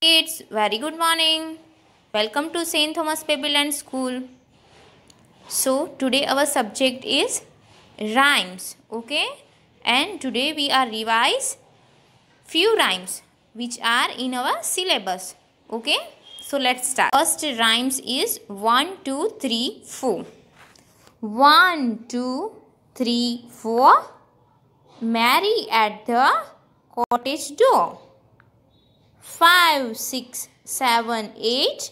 Kids, very good morning. Welcome to St. Thomas Pabellon School. So, today our subject is rhymes, okay? And today we are revise few rhymes which are in our syllabus, okay? So, let's start. First rhymes is 1, 2, 3, 4. 1, 2, 3, 4. Mary at the cottage door. 5, 6, 7, 8.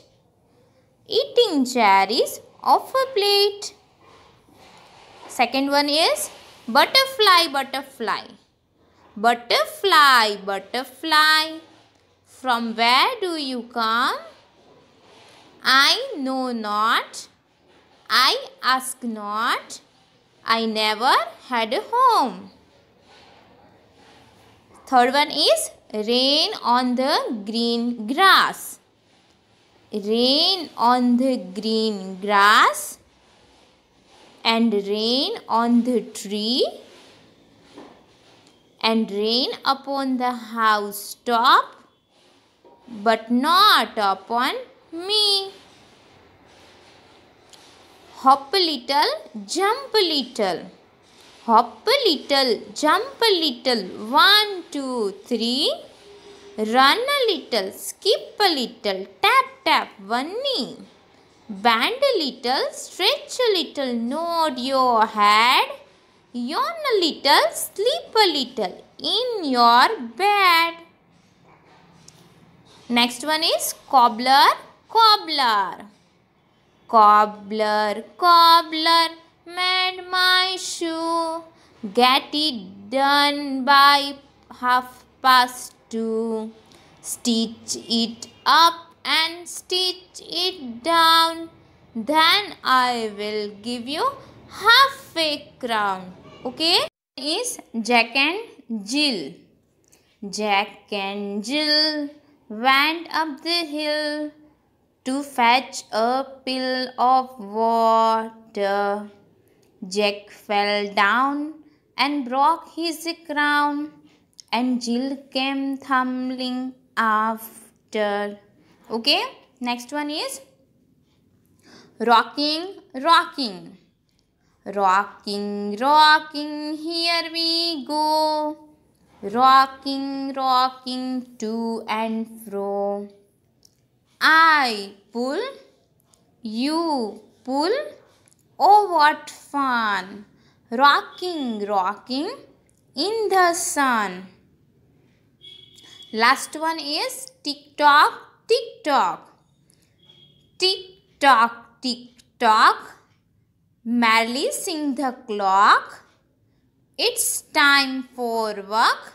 Eating jar is off a plate. Second one is butterfly, butterfly. Butterfly, butterfly. From where do you come? I know not. I ask not. I never had a home. Third one is Rain on the green grass. Rain on the green grass. And rain on the tree. And rain upon the house top. But not upon me. Hop a little, jump a little. Hop a little, jump a little, one, two, three. Run a little, skip a little, tap, tap, one knee. Bend a little, stretch a little, nod your head. Yawn a little, sleep a little in your bed. Next one is cobbler, cobbler. Cobbler, cobbler mend my shoe. Get it done by half past two. Stitch it up and stitch it down. Then I will give you half a crown. Okay? Is Jack and Jill. Jack and Jill went up the hill to fetch a pail of water. Jack fell down and broke his crown, and Jill came tumbling after. Okay, next one is rocking, rocking. Rocking, rocking, here we go. Rocking, rocking to and fro. I pull, you pull. Oh, what fun! Rocking, rocking in the sun. Last one is tick tock, tick tock. Tick tock, tick tock. Merrily sing the clock. It's time for work.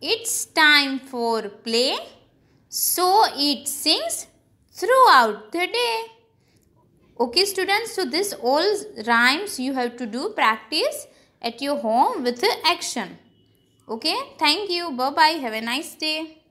It's time for play. So it sings throughout the day okay students so this all rhymes you have to do practice at your home with action okay thank you bye bye have a nice day